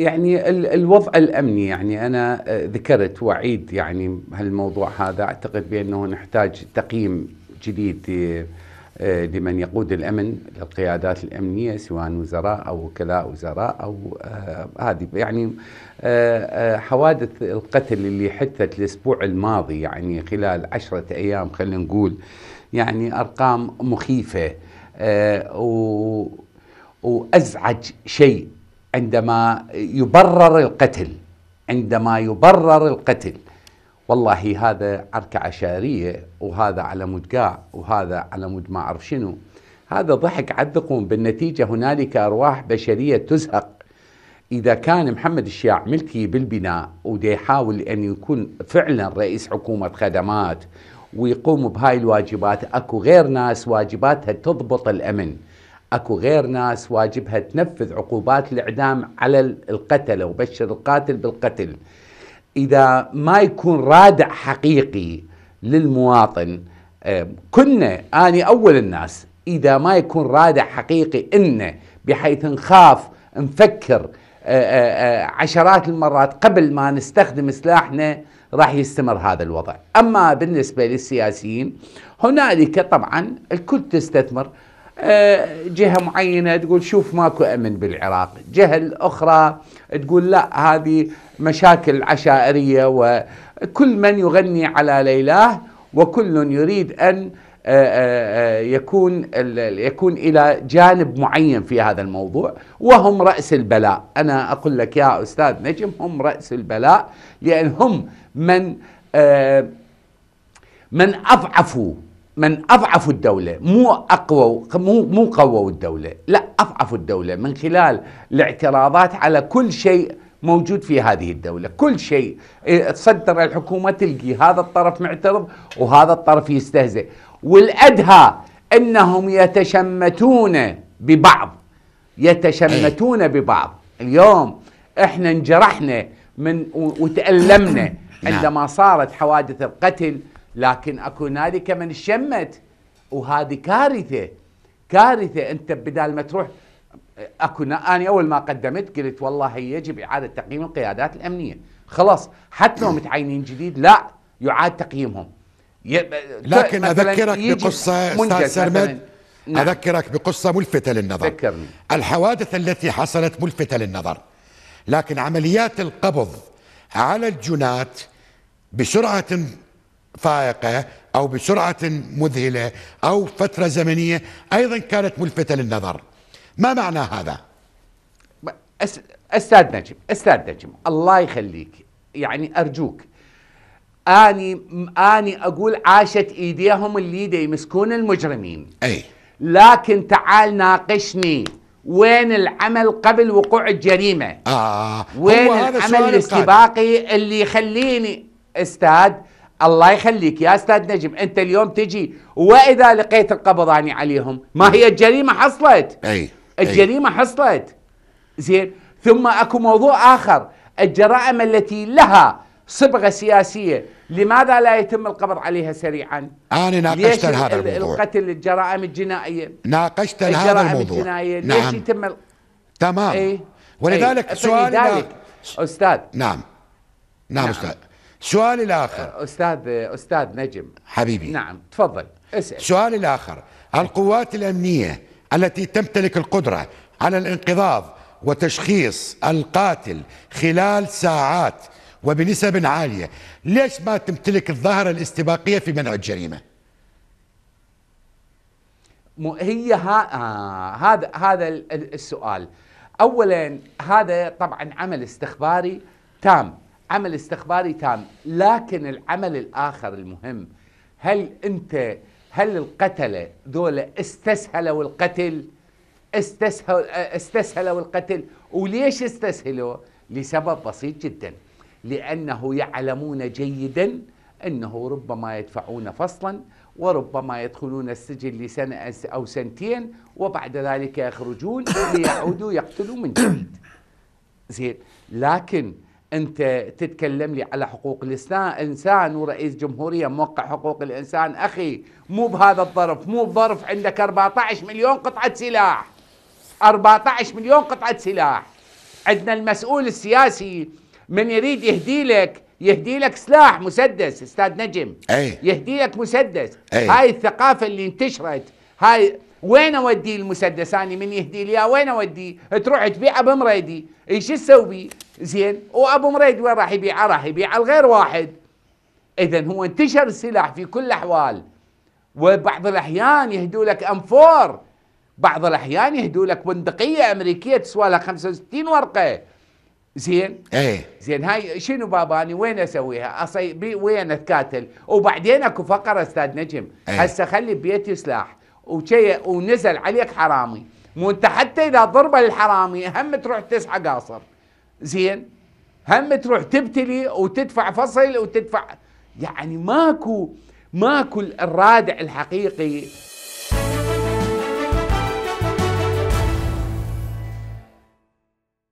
يعني الوضع الامني يعني انا آه، ذكرت واعيد يعني هالموضوع هذا اعتقد بانه نحتاج تقييم جديد آه، آه، لمن يقود الامن للقيادات الامنيه سواء وزراء او وكلاء وزراء او هذه يعني حوادث القتل اللي حدثت الاسبوع الماضي يعني خلال عشرة ايام خلينا نقول يعني ارقام مخيفه وازعج شيء عندما يبرر القتل عندما يبرر القتل والله هذا عركة عشائرية وهذا على مود قاع وهذا على مود ما أعرف شنو هذا ضحك عدقون بالنتيجة هنالك أرواح بشرية تزهق إذا كان محمد الشياع ملكي بالبناء وده يحاول أن يكون فعلا رئيس حكومة خدمات ويقوم بهاي الواجبات أكو غير ناس واجباتها تضبط الأمن اكو غير ناس واجبها تنفذ عقوبات الاعدام على القتله وبشر القاتل بالقتل اذا ما يكون رادع حقيقي للمواطن كنا اني اول الناس اذا ما يكون رادع حقيقي انه بحيث نخاف نفكر عشرات المرات قبل ما نستخدم سلاحنا راح يستمر هذا الوضع اما بالنسبه للسياسيين هنالك طبعا الكل تستثمر آه، جهه معينه تقول شوف ماكو امن بالعراق، جهه الاخرى تقول لا هذه مشاكل عشائريه وكل من يغني على ليلاه وكل يريد ان آه، آه، يكون يكون الى جانب معين في هذا الموضوع وهم راس البلاء، انا اقول لك يا استاذ نجم هم راس البلاء لان هم من من اضعفوا من اضعفوا الدوله مو اقووا مو مو قووا الدوله لا اضعفوا الدوله من خلال الاعتراضات على كل شيء موجود في هذه الدولة كل شيء إيه، تصدر الحكومة تلقي هذا الطرف معترض وهذا الطرف يستهزئ والأدهى أنهم يتشمتون ببعض يتشمتون ببعض اليوم احنا انجرحنا من وتألمنا نعم. عندما صارت حوادث القتل لكن اكو هنالك من شمت وهذه كارثه كارثه انت بدال ما تروح اكو انا اول ما قدمت قلت والله يجب اعاده تقييم القيادات الامنيه خلاص حتى لو متعينين جديد لا يعاد تقييمهم لكن اذكرك بقصه استاذ سرمد نعم. اذكرك بقصه ملفته للنظر ذكرني. الحوادث التي حصلت ملفته للنظر لكن عمليات القبض على الجنات بسرعه فائقة أو بسرعة مذهلة أو فترة زمنية أيضا كانت ملفتة للنظر ما معنى هذا؟ أستاذ نجم أستاذ نجم الله يخليك يعني أرجوك اني اني اقول عاشت ايديهم اللي يمسكون المجرمين اي لكن تعال ناقشني وين العمل قبل وقوع الجريمه آه وين العمل الاستباقي اللي يخليني استاذ الله يخليك يا استاذ نجم انت اليوم تجي واذا لقيت القبضاني عليهم ما هي الجريمه حصلت اي الجريمه أي. حصلت زين ثم اكو موضوع اخر الجرائم التي لها صبغه سياسيه لماذا لا يتم القبض عليها سريعا؟ انا ناقشت هذا الموضوع القتل الجرائم الجنائيه ناقشت هذا الموضوع الجنائيه نعم. ليش يتم ال... تمام أي. ولذلك ايه؟ سؤال استاذ نعم نعم, نعم. استاذ سؤالي الآخر أستاذ أستاذ نجم حبيبي نعم تفضل اسأل سؤالي الآخر القوات الأمنية التي تمتلك القدرة على الانقضاض وتشخيص القاتل خلال ساعات وبنسب عالية ليش ما تمتلك الظاهرة الاستباقية في منع الجريمة هي ها... آه... هذا هذا السؤال اولا هذا طبعا عمل استخباري تام عمل استخباري تام لكن العمل الآخر المهم هل أنت هل القتلة ذولا استسهلوا القتل استسهل استسهلوا القتل وليش استسهلوا لسبب بسيط جدا لأنه يعلمون جيدا أنه ربما يدفعون فصلا وربما يدخلون السجن لسنة أو سنتين وبعد ذلك يخرجون ليعودوا يقتلوا من جديد زين لكن انت تتكلم لي على حقوق الانسان ورئيس جمهوريه موقع حقوق الانسان اخي مو بهذا الظرف مو بظرف عندك 14 مليون قطعه سلاح 14 مليون قطعه سلاح عندنا المسؤول السياسي من يريد يهدي لك يهدي لك سلاح مسدس استاذ نجم أي. يهدي لك مسدس أي. هاي الثقافه اللي انتشرت هاي وين اودي المسدس انا من يهدي لي وين اودي تروح تبيعه بمريدي ايش تسوي زين وابو مريد وين راح يبيعه؟ آه، راح يبيعه لغير واحد اذا هو انتشر السلاح في كل الاحوال وبعض الاحيان يهدوا لك انفور بعض الاحيان يهدوا لك بندقيه امريكيه تسوى لها 65 ورقه زين ايه زين هاي شنو باباني وين اسويها؟ اصي وين اتكاتل؟ وبعدين اكو فقره استاذ نجم أيه. هسه خلي بيتي سلاح وشي ونزل عليك حرامي مو انت حتى اذا ضربه الحرامي هم تروح تسعى قاصر زين هم تروح تبتلي وتدفع فصل وتدفع يعني ماكو ماكو الرادع الحقيقي